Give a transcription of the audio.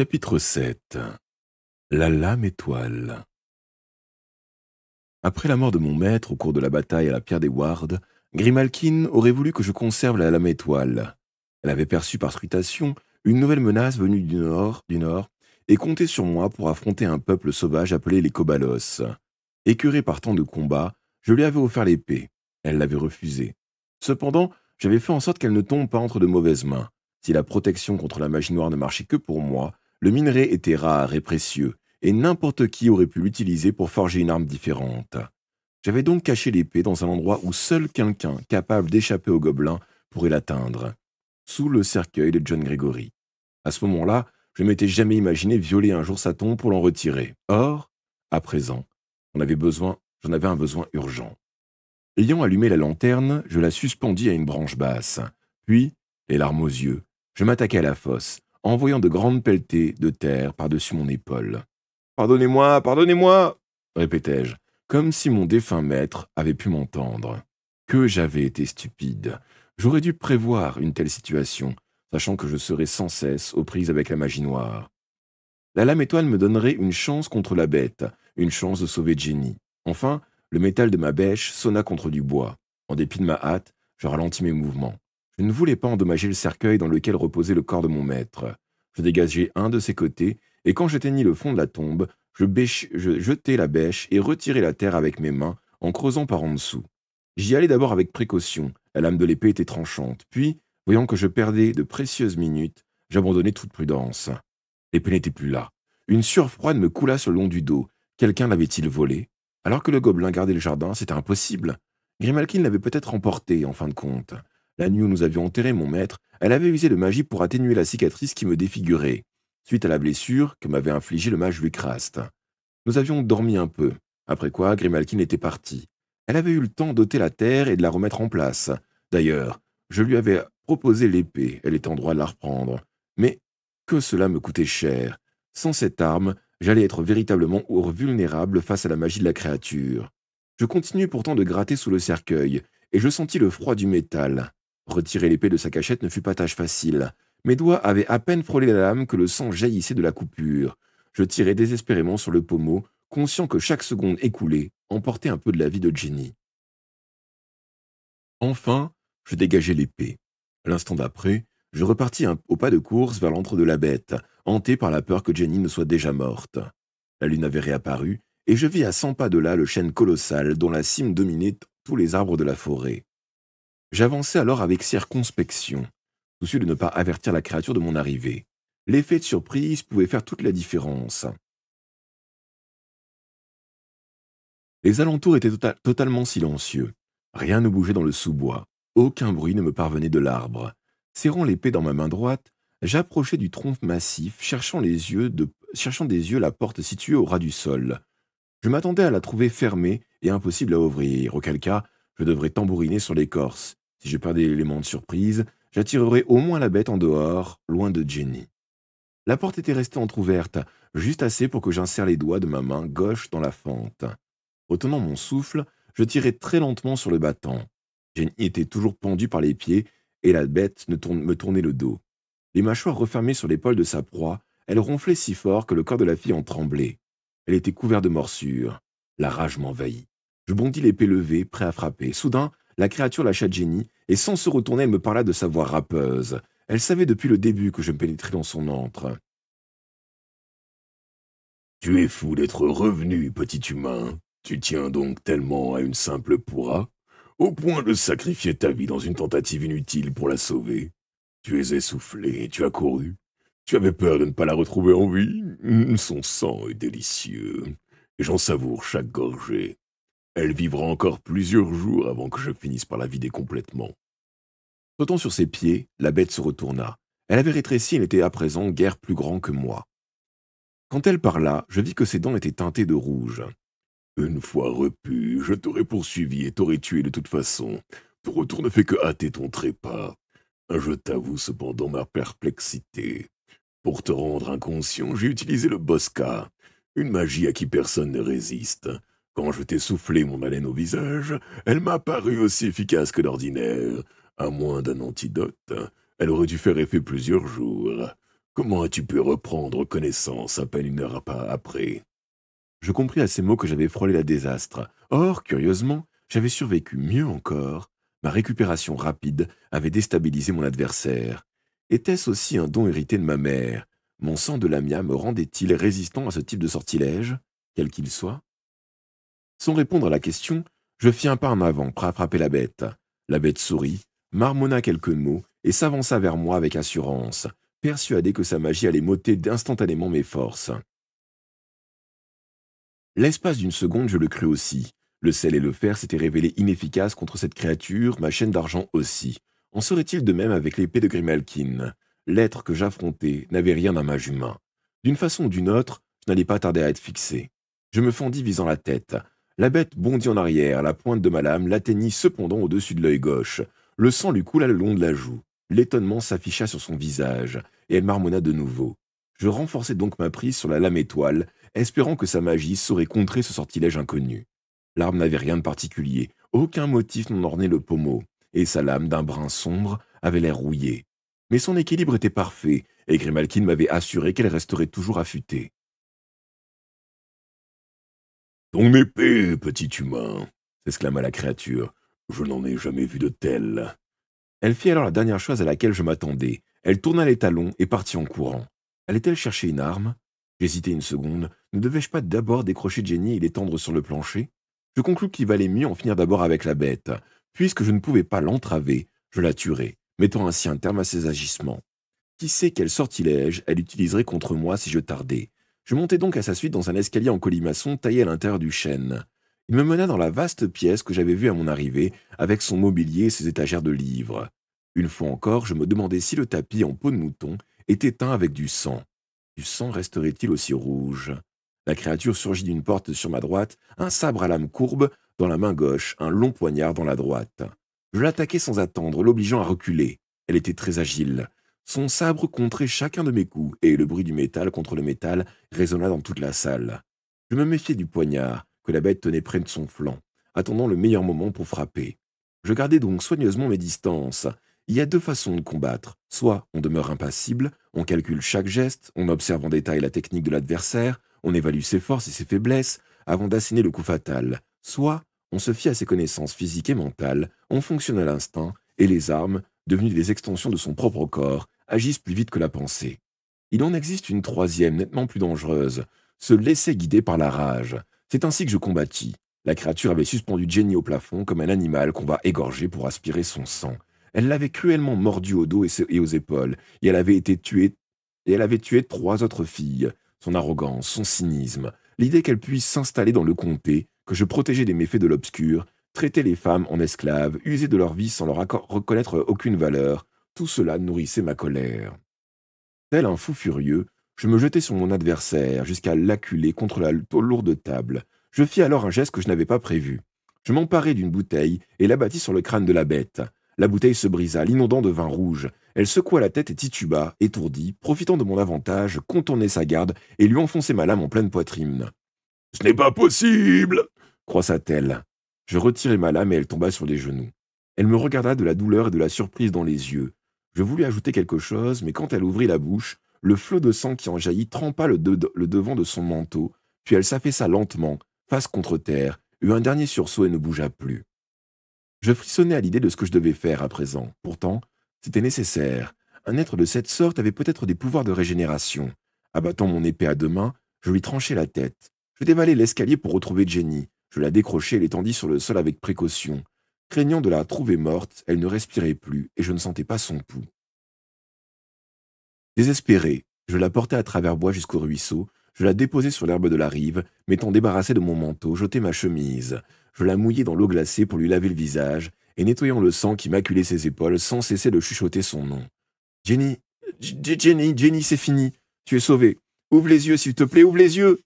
Chapitre 7 La lame étoile Après la mort de mon maître au cours de la bataille à la pierre des Wardes, Grimalkin aurait voulu que je conserve la lame étoile. Elle avait perçu par scrutation une nouvelle menace venue du nord, du nord et comptait sur moi pour affronter un peuple sauvage appelé les Kobalos. Écœuré par tant de combats, je lui avais offert l'épée. Elle l'avait refusée. Cependant, j'avais fait en sorte qu'elle ne tombe pas entre de mauvaises mains. Si la protection contre la magie noire ne marchait que pour moi, le minerai était rare et précieux, et n'importe qui aurait pu l'utiliser pour forger une arme différente. J'avais donc caché l'épée dans un endroit où seul quelqu'un capable d'échapper au gobelins pourrait l'atteindre, sous le cercueil de John Gregory. À ce moment-là, je ne m'étais jamais imaginé violer un jour sa tombe pour l'en retirer. Or, à présent, j'en avais besoin, j'en avais un besoin urgent. Ayant allumé la lanterne, je la suspendis à une branche basse. Puis, les larmes aux yeux, je m'attaquai à la fosse, envoyant de grandes pelletées de terre par-dessus mon épaule. Pardonnez-moi, pardonnez-moi répétai-je, comme si mon défunt maître avait pu m'entendre. Que j'avais été stupide. J'aurais dû prévoir une telle situation, sachant que je serais sans cesse aux prises avec la magie noire. La lame étoile me donnerait une chance contre la bête, une chance de sauver Jenny. Enfin, le métal de ma bêche sonna contre du bois. En dépit de ma hâte, je ralentis mes mouvements. Je ne voulais pas endommager le cercueil dans lequel reposait le corps de mon maître. Je dégageai un de ses côtés, et quand j'éteignis le fond de la tombe, je, jetai la bêche et retirai la terre avec mes mains, en creusant par en dessous. J'y allai d'abord avec précaution, la lame de l'épée était tranchante, puis, voyant que je perdais de précieuses minutes, j'abandonnai toute prudence. L'épée n'était plus là. Une sueur froide me coula sur le long du dos. Quelqu'un l'avait-il volé Alors que le gobelin gardait le jardin, c'était impossible. Grimalkin l'avait peut-être emporté, en fin de compte. La nuit où nous avions enterré mon maître, elle avait usé de magie pour atténuer la cicatrice qui me défigurait, suite à la blessure que m'avait infligée le mage Lucraste. Nous avions dormi un peu, après quoi Grimalkin était parti. Elle avait eu le temps d'ôter la terre et de la remettre en place. D'ailleurs, je lui avais proposé l'épée, elle était en droit de la reprendre. Mais que cela me coûtait cher. Sans cette arme, j'allais être véritablement vulnérable face à la magie de la créature. Je continuai pourtant de gratter sous le cercueil, et je sentis le froid du métal. Retirer l'épée de sa cachette ne fut pas tâche facile. Mes doigts avaient à peine frôlé la lame que le sang jaillissait de la coupure. Je tirai désespérément sur le pommeau, conscient que chaque seconde écoulée emportait un peu de la vie de Jenny. Enfin, je dégageai l'épée. L'instant d'après, je repartis au pas de course vers l'antre de la bête, hanté par la peur que Jenny ne soit déjà morte. La lune avait réapparu, et je vis à cent pas de là le chêne colossal dont la cime dominait tous les arbres de la forêt. J'avançais alors avec circonspection, soucieux de ne pas avertir la créature de mon arrivée. L'effet de surprise pouvait faire toute la différence. Les alentours étaient tota-, totalement silencieux. Rien ne bougeait dans le sous-bois. Aucun bruit ne me parvenait de l'arbre. Serrant l'épée dans ma main droite, j'approchai du tronc massif, cherchant, les cherchant des yeux la porte située au ras du sol. Je m'attendais à la trouver fermée et impossible à ouvrir, auquel cas je devrais tambouriner sur l'écorce. Si je perdais l'élément de surprise, j'attirerais au moins la bête en dehors, loin de Jenny. La porte était restée entr'ouverte, juste assez pour que j'insère les doigts de ma main gauche dans la fente. Retenant mon souffle, je tirais très lentement sur le battant. Jenny était toujours pendue par les pieds et la bête me tournait le dos. Les mâchoires refermées sur l'épaule de sa proie, elle ronflait si fort que le corps de la fille en tremblait. Elle était couverte de morsures. La rage m'envahit. Je bondis l'épée levée, prêt à frapper. Soudain, la créature lâcha Jenny, et sans se retourner, elle me parla de sa voix rappeuse. Elle savait depuis le début que je me pénétrais dans son antre. Tu es fou d'être revenu, petit humain. Tu tiens donc tellement à une simple pourra, au point de sacrifier ta vie dans une tentative inutile pour la sauver. Tu es essoufflé, tu as couru. Tu avais peur de ne pas la retrouver en vie. Son sang est délicieux, et j'en savoure chaque gorgée. Elle vivra encore plusieurs jours avant que je finisse par la vider complètement. Sautant sur ses pieds, la bête se retourna. Elle avait rétréci et n'était à présent guère plus grand que moi. Quand elle parla, je vis que ses dents étaient teintées de rouge. Une fois repu, je t'aurais poursuivi et t'aurais tué de toute façon. Ton retour ne fait que hâter ton trépas. Je t'avoue cependant ma perplexité. Pour te rendre inconscient, j'ai utilisé le bosca, une magie à qui personne ne résiste. Quand je t'ai soufflé mon haleine au visage, elle m'a paru aussi efficace que d'ordinaire. À moins d'un antidote, elle aurait dû faire effet plusieurs jours. Comment as-tu pu reprendre connaissance à peine une heure après Je compris à ces mots que j'avais frôlé la désastre. Or, curieusement, j'avais survécu mieux encore. Ma récupération rapide avait déstabilisé mon adversaire. Était-ce aussi un don hérité de ma mère Mon sang de lamia me rendait-il résistant à ce type de sortilège, quel qu'il soit sans répondre à la question, je fis un pas en avant, prêt à frapper la bête. La bête sourit, marmonna quelques mots et s'avança vers moi avec assurance, persuadée que sa magie allait m'ôter d'instantanément mes forces. L'espace d'une seconde, je le crus aussi. Le sel et le fer s'étaient révélés inefficaces contre cette créature, ma chaîne d'argent aussi. En serait-il de même avec l'épée de Grimalkin L'être que j'affrontais n'avait rien d'un mage humain. D'une façon ou d'une autre, je n'allais pas tarder à être fixé. Je me fendis visant la tête, la bête bondit en arrière, la pointe de ma lame l'atteignit cependant au-dessus de l'œil gauche. Le sang lui coula le long de la joue. L'étonnement s'afficha sur son visage, et elle marmonna de nouveau. Je renforçai donc ma prise sur la lame étoile, espérant que sa magie saurait contrer ce sortilège inconnu. L'arme n'avait rien de particulier, aucun motif n'en ornait le pommeau, et sa lame d'un brun sombre avait l'air rouillée. Mais son équilibre était parfait, et Grimalkin m'avait assuré qu'elle resterait toujours affûtée. Ton épée, petit humain s'exclama la créature. Je n'en ai jamais vu de telle. Elle fit alors la dernière chose à laquelle je m'attendais. Elle tourna les talons et partit en courant. Allait-elle chercher une arme J'hésitai une seconde. Ne devais-je pas d'abord décrocher Jenny et l'étendre sur le plancher Je conclus qu'il valait mieux en finir d'abord avec la bête. Puisque je ne pouvais pas l'entraver, je la tuerai, mettant ainsi un terme à ses agissements. Qui sait quel sortilège elle utiliserait contre moi si je tardais je montai donc à sa suite dans un escalier en colimaçon taillé à l'intérieur du chêne. Il me mena dans la vaste pièce que j'avais vue à mon arrivée, avec son mobilier et ses étagères de livres. Une fois encore, je me demandais si le tapis en peau de mouton était teint avec du sang. Du sang resterait-il aussi rouge La créature surgit d'une porte sur ma droite, un sabre à lame courbe dans la main gauche, un long poignard dans la droite. Je l'attaquai sans attendre, l'obligeant à reculer. Elle était très agile. Son sabre contrait chacun de mes coups, et le bruit du métal contre le métal résonna dans toute la salle. Je me méfiais du poignard, que la bête tenait près de son flanc, attendant le meilleur moment pour frapper. Je gardais donc soigneusement mes distances. Il y a deux façons de combattre. Soit on demeure impassible, on calcule chaque geste, on observe en détail la technique de l'adversaire, on évalue ses forces et ses faiblesses, avant d'assiner le coup fatal. Soit on se fie à ses connaissances physiques et mentales, on fonctionne à l'instinct, et les armes, devenues des extensions de son propre corps, agissent plus vite que la pensée. Il en existe une troisième, nettement plus dangereuse, se laisser guider par la rage. C'est ainsi que je combattis. La créature avait suspendu Jenny au plafond comme un animal qu'on va égorger pour aspirer son sang. Elle l'avait cruellement mordue au dos et aux épaules, et elle avait été tuée, et elle avait tué trois autres filles. Son arrogance, son cynisme, l'idée qu'elle puisse s'installer dans le comté, que je protégeais des méfaits de l'obscur, traiter les femmes en esclaves, user de leur vie sans leur reconnaître aucune valeur, tout cela nourrissait ma colère. Tel un fou furieux, je me jetai sur mon adversaire jusqu'à l'acculer contre la lourde table. Je fis alors un geste que je n'avais pas prévu. Je m'emparai d'une bouteille et l'abattis sur le crâne de la bête. La bouteille se brisa, l'inondant de vin rouge. Elle secoua la tête et tituba, étourdie, profitant de mon avantage, contournait sa garde et lui enfonçait ma lame en pleine poitrine. Ce n'est pas possible croissa-t-elle. Je retirai ma lame et elle tomba sur les genoux. Elle me regarda de la douleur et de la surprise dans les yeux. Je voulus ajouter quelque chose, mais quand elle ouvrit la bouche, le flot de sang qui en jaillit trempa le, devant de son manteau, puis elle s'affaissa lentement, face contre terre, eut un dernier sursaut et ne bougea plus. Je frissonnais à l'idée de ce que je devais faire à présent. Pourtant, c'était nécessaire. Un être de cette sorte avait peut-être des pouvoirs de régénération. Abattant mon épée à deux mains, je lui tranchai la tête. Je dévalai l'escalier pour retrouver Jenny. Je la décrochai et l'étendis sur le sol avec précaution. Craignant de la trouver morte, elle ne respirait plus et je ne sentais pas son pouls. Désespéré, je la portai à travers bois jusqu'au ruisseau, je la déposai sur l'herbe de la rive, m'étant débarrassé de mon manteau, jetai ma chemise, je la mouillai dans l'eau glacée pour lui laver le visage, et nettoyant le sang qui maculait ses épaules, sans cesser de chuchoter son nom. Jenny, Jenny, Jenny, c'est fini, tu es sauvée. Ouvre les yeux, s'il te plaît, ouvre les yeux.